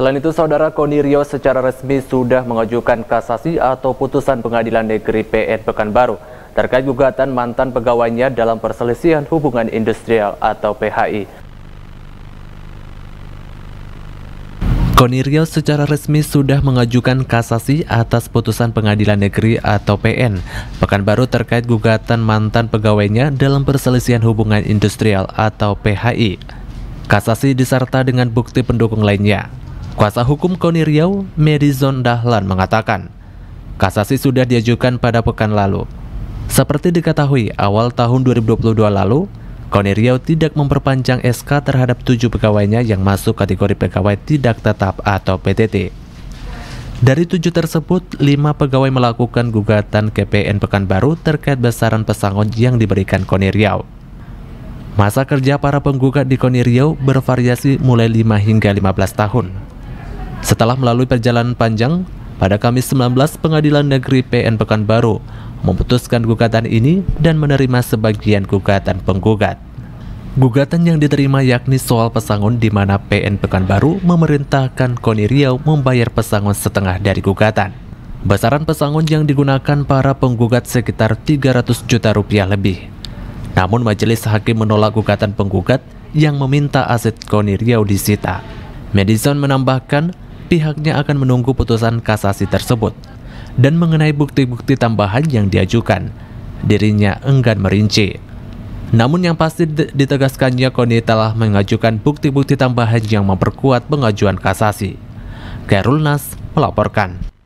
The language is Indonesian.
Selain itu, Saudara Koni Rio secara resmi sudah mengajukan kasasi atau putusan pengadilan negeri PN Pekanbaru terkait gugatan mantan pegawainya dalam perselisihan hubungan industrial atau PHI. Konirio secara resmi sudah mengajukan kasasi atas putusan pengadilan negeri atau PN Pekanbaru terkait gugatan mantan pegawainya dalam perselisihan hubungan industrial atau PHI. Kasasi diserta dengan bukti pendukung lainnya. Kuasa hukum Koni Riau, Medizon Dahlan mengatakan, kasasi sudah diajukan pada pekan lalu. Seperti diketahui, awal tahun 2022 lalu, Koni Riau tidak memperpanjang SK terhadap tujuh pegawainya yang masuk kategori pegawai tidak tetap atau PTT. Dari tujuh tersebut, lima pegawai melakukan gugatan KPN Pekanbaru terkait besaran pesangon yang diberikan Koni Riau. Masa kerja para penggugat di Koni Riau bervariasi mulai 5 hingga 15 tahun. Setelah melalui perjalanan panjang, pada Kamis 19 Pengadilan Negeri PN Pekanbaru memutuskan gugatan ini dan menerima sebagian gugatan penggugat. Gugatan yang diterima yakni soal pesangon di mana PN Pekanbaru memerintahkan Koni Riau membayar pesangon setengah dari gugatan. Besaran pesangon yang digunakan para penggugat sekitar 300 juta rupiah lebih. Namun majelis hakim menolak gugatan penggugat yang meminta aset Koni Riau disita. Madison menambahkan, pihaknya akan menunggu putusan kasasi tersebut. Dan mengenai bukti-bukti tambahan yang diajukan, dirinya enggan merinci. Namun yang pasti ditegaskannya Koni telah mengajukan bukti-bukti tambahan yang memperkuat pengajuan kasasi. Nas melaporkan.